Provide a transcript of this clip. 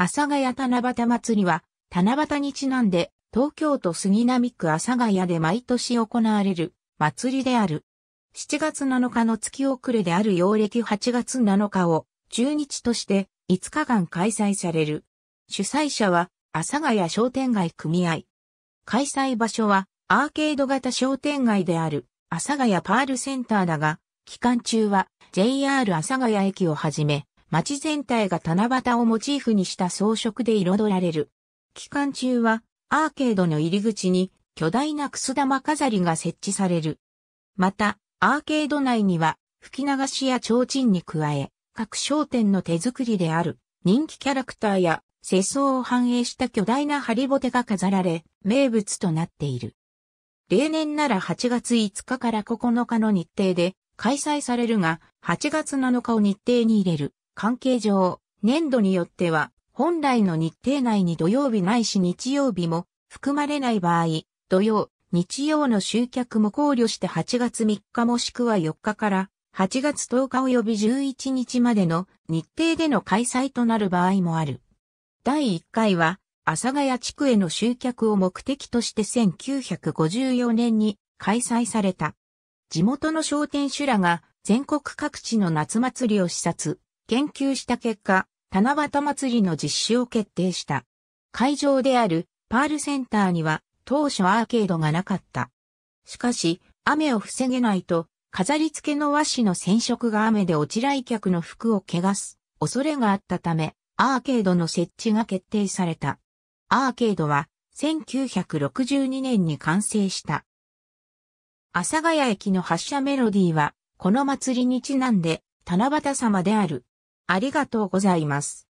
阿佐ヶ谷七夕祭りは、七夕にちなんで、東京都杉並区阿佐ヶ谷で毎年行われる祭りである。7月7日の月遅れである陽暦8月7日を中日として5日間開催される。主催者は阿佐ヶ谷商店街組合。開催場所はアーケード型商店街である阿佐ヶ谷パールセンターだが、期間中は JR 阿佐ヶ谷駅をはじめ街全体が七夕をモチーフにした装飾で彩られる。期間中はアーケードの入り口に巨大なくす玉飾りが設置される。また、アーケード内には吹き流しや提灯に加え、各商店の手作りである人気キャラクターや世相を反映した巨大なハリボテが飾られ、名物となっている。例年なら8月5日から9日の日程で開催されるが、8月7日を日程に入れる。関係上、年度によっては、本来の日程内に土曜日ないし日曜日も含まれない場合、土曜、日曜の集客も考慮して8月3日もしくは4日から8月10日及び11日までの日程での開催となる場合もある。第1回は、阿佐ヶ谷地区への集客を目的として1954年に開催された。地元の商店主らが全国各地の夏祭りを視察。研究した結果、七夕祭りの実施を決定した。会場であるパールセンターには当初アーケードがなかった。しかし、雨を防げないと、飾り付けの和紙の染色が雨で落ち来客の服を汚す恐れがあったため、アーケードの設置が決定された。アーケードは1962年に完成した。阿佐ヶ谷駅の発車メロディーは、この祭りにちなんで、七夕様であるありがとうございます。